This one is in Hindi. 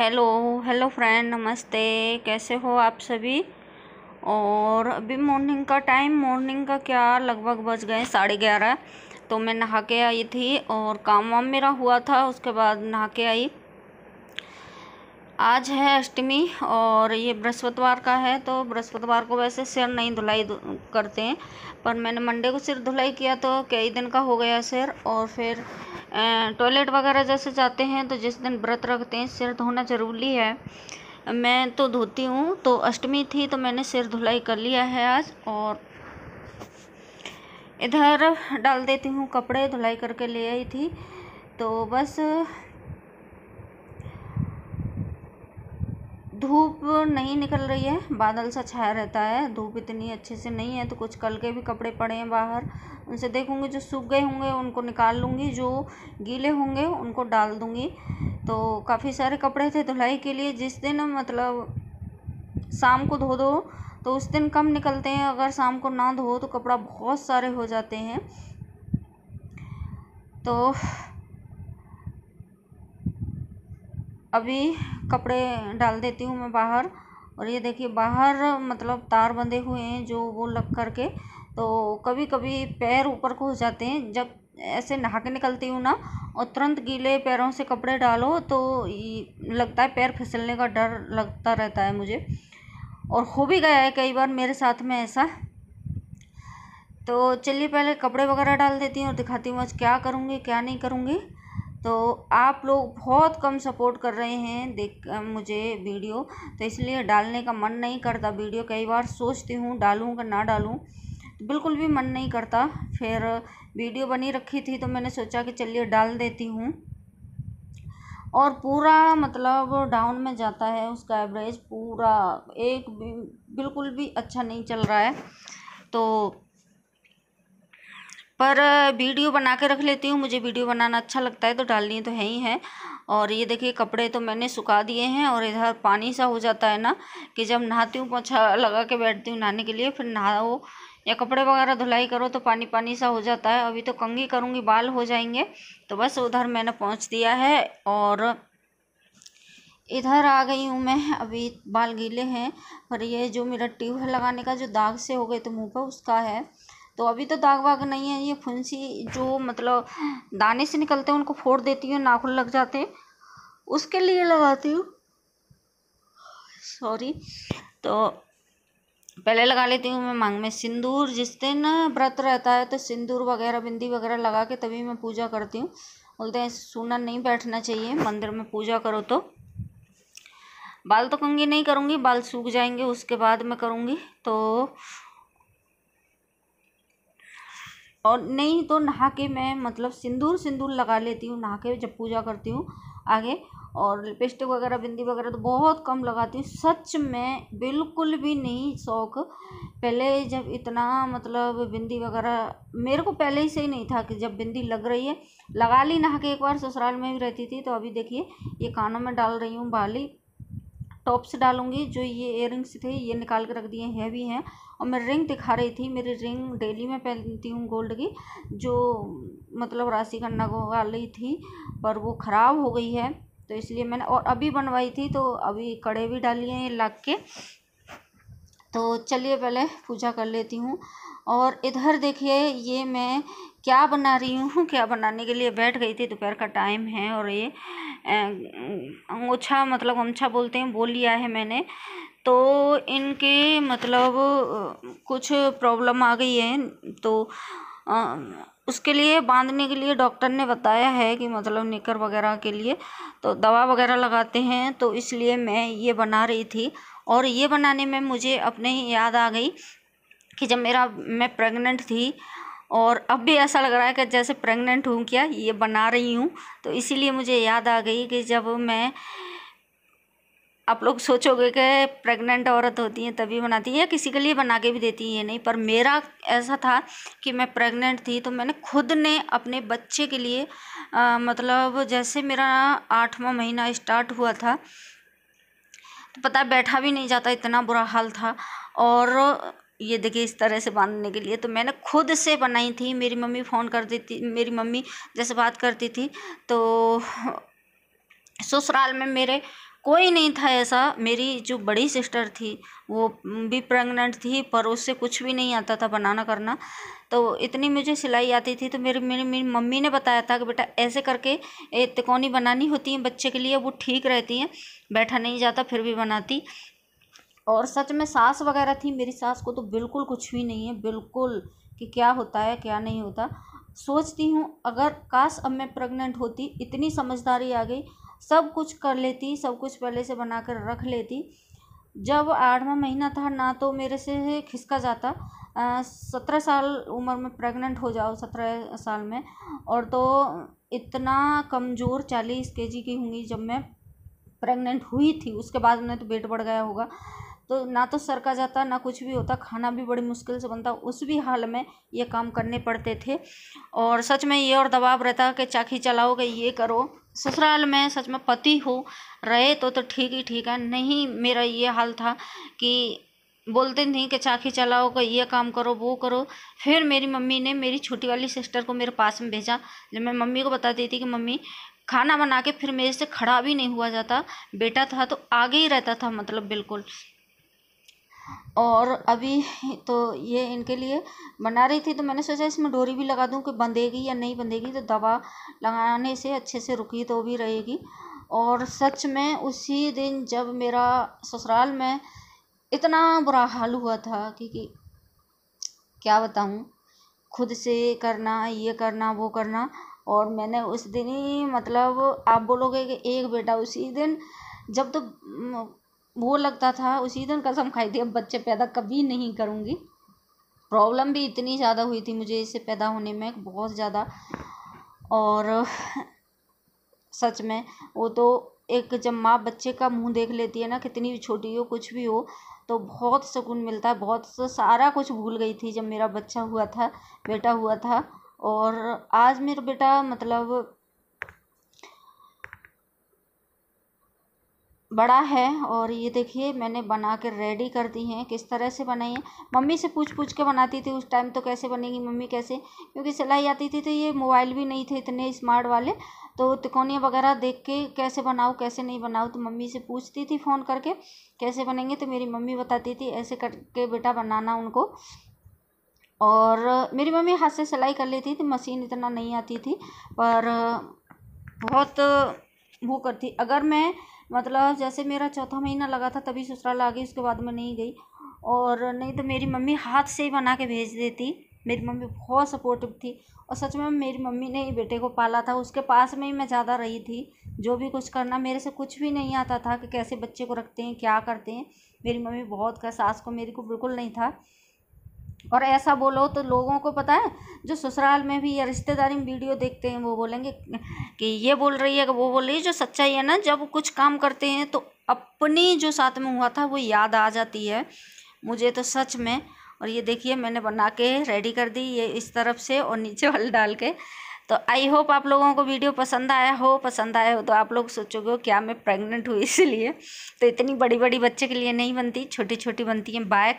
हेलो हेलो फ्रेंड नमस्ते कैसे हो आप सभी और अभी मॉर्निंग का टाइम मॉर्निंग का क्या लगभग बज गए साढ़े ग्यारह तो मैं नहा के आई थी और काम वाम मेरा हुआ था उसके बाद नहा के आई आज है अष्टमी और ये बृहस्पतिवार का है तो बृहस्पतिवार को वैसे सिर नहीं धुलाई करते हैं पर मैंने मंडे को सिर धुलाई किया तो कई दिन का हो गया सिर और फिर टॉयलेट वगैरह जैसे जाते हैं तो जिस दिन व्रत रखते हैं सिर धोना ज़रूरी है मैं तो धोती हूँ तो अष्टमी थी तो मैंने सिर धुलाई कर लिया है आज और इधर डाल देती हूँ कपड़े धुलाई करके ले आई थी तो बस धूप नहीं निकल रही है बादल सा छाया रहता है धूप इतनी अच्छे से नहीं है तो कुछ कल के भी कपड़े पड़े हैं बाहर उनसे देखूंगी जो सूख गए होंगे उनको निकाल लूँगी जो गीले होंगे उनको डाल दूँगी तो काफ़ी सारे कपड़े थे धुलाई के लिए जिस दिन मतलब शाम को धो दो तो उस दिन कम निकलते हैं अगर शाम को ना धो तो कपड़ा बहुत सारे हो जाते हैं तो अभी कपड़े डाल देती हूँ मैं बाहर और ये देखिए बाहर मतलब तार बंधे हुए हैं जो वो लग करके तो कभी कभी पैर ऊपर को हो जाते हैं जब ऐसे नहा के निकलती हूँ ना और तुरंत गीले पैरों से कपड़े डालो तो लगता है पैर फिसलने का डर लगता रहता है मुझे और हो भी गया है कई बार मेरे साथ में ऐसा तो चलिए पहले कपड़े वगैरह डाल देती हूँ और दिखाती हूँ आज क्या करूँगी क्या नहीं करूँगी तो आप लोग बहुत कम सपोर्ट कर रहे हैं देख मुझे वीडियो तो इसलिए डालने का मन नहीं करता वीडियो कई बार सोचती हूँ डालूँ कि ना डालूँ बिल्कुल भी मन नहीं करता फिर वीडियो बनी रखी थी तो मैंने सोचा कि चलिए डाल देती हूँ और पूरा मतलब डाउन में जाता है उसका एवरेज पूरा एक भी, बिल्कुल भी अच्छा नहीं चल रहा है तो पर वीडियो बना के रख लेती हूँ मुझे वीडियो बनाना अच्छा लगता है तो डालनी तो है ही है और ये देखिए कपड़े तो मैंने सुखा दिए हैं और इधर पानी सा हो जाता है ना कि जब नहाती हूँ पोछा लगा के बैठती हूँ नहाने के लिए फिर नहाओ या कपड़े वगैरह धुलाई करो तो पानी पानी सा हो जाता है अभी तो कंगी करूँगी बाल हो जाएंगे तो बस उधर मैंने पहुँच दिया है और इधर आ गई हूँ मैं अभी बाल गीले हैं पर ये जो मेरा ट्यूब है लगाने का जो दाग से हो गए तो मुँह पर उसका है तो अभी तो दाग वाग नहीं है ये फुंसी जो मतलब दाने से निकलते हैं उनको फोड़ देती हूँ नाखून लग जाते हैं उसके लिए लगाती हूँ सॉरी तो पहले लगा लेती हूँ मैं मांग में सिंदूर जिस दिन व्रत रहता है तो सिंदूर वगैरह बिंदी वगैरह लगा के तभी मैं पूजा करती हूँ बोलते हैं सुना नहीं बैठना चाहिए मंदिर में पूजा करो तो बाल तो कंगी नहीं करूँगी बाल सूख जाएंगे उसके बाद मैं करूँगी तो और नहीं तो नहा के मैं मतलब सिंदूर सिंदूर लगा लेती हूँ नहा के जब पूजा करती हूँ आगे और लिपस्टिक वगैरह बिंदी वगैरह तो बहुत कम लगाती हूँ सच में बिल्कुल भी नहीं शौक पहले जब इतना मतलब बिंदी वगैरह मेरे को पहले ही से ही नहीं था कि जब बिंदी लग रही है लगा ली नहा के एक बार ससुराल में भी रहती थी तो अभी देखिए ये कानों में डाल रही हूँ बाली टॉप्स डालूंगी जो ये इयर थे ये निकाल के रख दिए हैवी हैं और मैं रिंग दिखा रही थी मेरी रिंग डेली मैं पहनती हूँ गोल्ड की जो मतलब राशि खन्ना उगा वाली थी पर वो ख़राब हो गई है तो इसलिए मैंने और अभी बनवाई थी तो अभी कड़े भी डालिए हैं लग के तो चलिए पहले पूजा कर लेती हूँ और इधर देखिए ये मैं क्या बना रही हूँ क्या बनाने के लिए बैठ गई थी दोपहर का टाइम है और ये ओछा मतलब गमछा बोलते हैं बोल लिया है मैंने तो इनके मतलब कुछ प्रॉब्लम आ गई है तो आ, उसके लिए बांधने के लिए डॉक्टर ने बताया है कि मतलब निकर वगैरह के लिए तो दवा वगैरह लगाते हैं तो इसलिए मैं ये बना रही थी और ये बनाने में मुझे अपने ही याद आ गई कि जब मेरा मैं प्रेग्नेंट थी और अब भी ऐसा लग रहा है कि जैसे प्रेग्नेंट हूँ क्या ये बना रही हूँ तो इसीलिए मुझे याद आ गई कि जब मैं आप लोग सोचोगे कि प्रेग्नेंट औरत होती हैं तभी बनाती है किसी के लिए बना के भी देती है नहीं पर मेरा ऐसा था कि मैं प्रेग्नेंट थी तो मैंने खुद ने अपने बच्चे के लिए आ, मतलब जैसे मेरा आठवां महीना स्टार्ट हुआ था तो पता बैठा भी नहीं जाता इतना बुरा हाल था और ये देखिए इस तरह से बांधने के लिए तो मैंने खुद से बनाई थी मेरी मम्मी फ़ोन कर देती मेरी मम्मी जैसे बात करती थी तो ससुराल में मेरे कोई नहीं था ऐसा मेरी जो बड़ी सिस्टर थी वो भी प्रेग्नेंट थी पर उससे कुछ भी नहीं आता था बनाना करना तो इतनी मुझे सिलाई आती थी तो मेरी मेरी मेरी मम्मी ने बताया था कि बेटा ऐसे करके तिकोनी बनानी होती हैं बच्चे के लिए वो ठीक रहती हैं बैठा नहीं जाता फिर भी बनाती और सच में सास वगैरह थी मेरी सास को तो बिल्कुल कुछ भी नहीं है बिल्कुल कि क्या होता है क्या नहीं होता सोचती हूँ अगर काश अब मैं प्रेग्नेंट होती इतनी समझदारी आ गई सब कुछ कर लेती सब कुछ पहले से बना कर रख लेती जब आठवा महीना था ना तो मेरे से खिसका जाता सत्रह साल उम्र में प्रेग्नेंट हो जाओ सत्रह साल में और तो इतना कमज़ोर चालीस के जी की होंगी जब मैं प्रेग्नेंट हुई थी उसके बाद उन्हें तो वेट बढ़ गया होगा तो ना तो सर का जाता ना कुछ भी होता खाना भी बड़ी मुश्किल से बनता उस भी हाल में ये काम करने पड़ते थे और सच में ये और दबाव रहता कि चाखी चलाओगे ये करो ससुराल में सच में पति हो रहे तो तो ठीक ही ठीक है नहीं मेरा ये हाल था कि बोलते नहीं कि चाखी चलाओ का ये काम करो वो करो फिर मेरी मम्मी ने मेरी छोटी वाली सिस्टर को मेरे पास में भेजा जब मैं मम्मी को बताती थी कि मम्मी खाना बना के फिर मेरे से खड़ा भी नहीं हुआ जाता बेटा था तो आगे ही रहता था मतलब बिल्कुल और अभी तो ये इनके लिए बना रही थी तो मैंने सोचा इसमें डोरी भी लगा दूँ कि बंधेगी या नहीं बंधेगी तो दवा लगाने से अच्छे से रुकी तो भी रहेगी और सच में उसी दिन जब मेरा ससुराल में इतना बुरा हाल हुआ था कि, कि क्या बताऊँ खुद से करना ये करना वो करना और मैंने उस दिन ही मतलब आप बोलोगे कि एक बेटा उसी दिन जब तो वो लगता था उसी दिन कसम खाई थी अब बच्चे पैदा कभी नहीं करूँगी प्रॉब्लम भी इतनी ज़्यादा हुई थी मुझे इसे पैदा होने में बहुत ज़्यादा और सच में वो तो एक जब माँ बच्चे का मुंह देख लेती है ना कितनी भी छोटी हो कुछ भी हो तो बहुत सुकून मिलता है बहुत सारा कुछ भूल गई थी जब मेरा बच्चा हुआ था बेटा हुआ था और आज मेरा बेटा मतलब बड़ा है और ये देखिए मैंने बना के रेडी कर दी हैं किस तरह से बनाई है मम्मी से पूछ पूछ के बनाती थी उस टाइम तो कैसे बनेगी मम्मी कैसे क्योंकि सिलाई आती थी तो ये मोबाइल भी नहीं थे इतने स्मार्ट वाले तो तिकोनिया वगैरह देख के कैसे बनाऊँ कैसे नहीं बनाऊँ तो मम्मी से पूछती थी फ़ोन करके कैसे बनेंगे तो मेरी मम्मी बताती थी ऐसे करके बेटा बनाना उनको और मेरी मम्मी हाथ से सिलाई कर लेती थी मशीन इतना नहीं आती थी पर बहुत वो करती अगर मैं मतलब जैसे मेरा चौथा महीना लगा था तभी ससुराल आ गई उसके बाद मैं नहीं गई और नहीं तो मेरी मम्मी हाथ से ही बना के भेज देती मेरी मम्मी बहुत सपोर्टिव थी और सच में मेरी मम्मी ने ही बेटे को पाला था उसके पास में ही मैं ज़्यादा रही थी जो भी कुछ करना मेरे से कुछ भी नहीं आता था कि कैसे बच्चे को रखते हैं क्या करते हैं मेरी मम्मी बहुत का सास को मेरे को बिल्कुल नहीं था और ऐसा बोलो तो लोगों को पता है जो ससुराल में भी या रिश्तेदारी में वीडियो देखते हैं वो बोलेंगे कि ये बोल रही है कि वो बोल रही है जो सच्चाई है ना जब कुछ काम करते हैं तो अपनी जो साथ में हुआ था वो याद आ जाती है मुझे तो सच में और ये देखिए मैंने बना के रेडी कर दी ये इस तरफ से और नीचे वाल डाल के तो आई होप आप लोगों को वीडियो पसंद आया हो पसंद आया हो तो आप लोग सोचोगे क्या मैं प्रेग्नेंट हुई इसलिए तो इतनी बड़ी बड़ी बच्चे के लिए नहीं बनती छोटी छोटी बनती हैं बाय